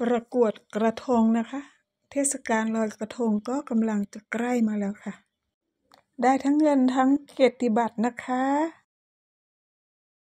ประกวดกระทงนะคะ เทศกาลลอยกระทงก็กำลังจะใกล้มาแล้วค่ะ ได้ทั้งเงินทั้งเกียรติบัตรนะคะ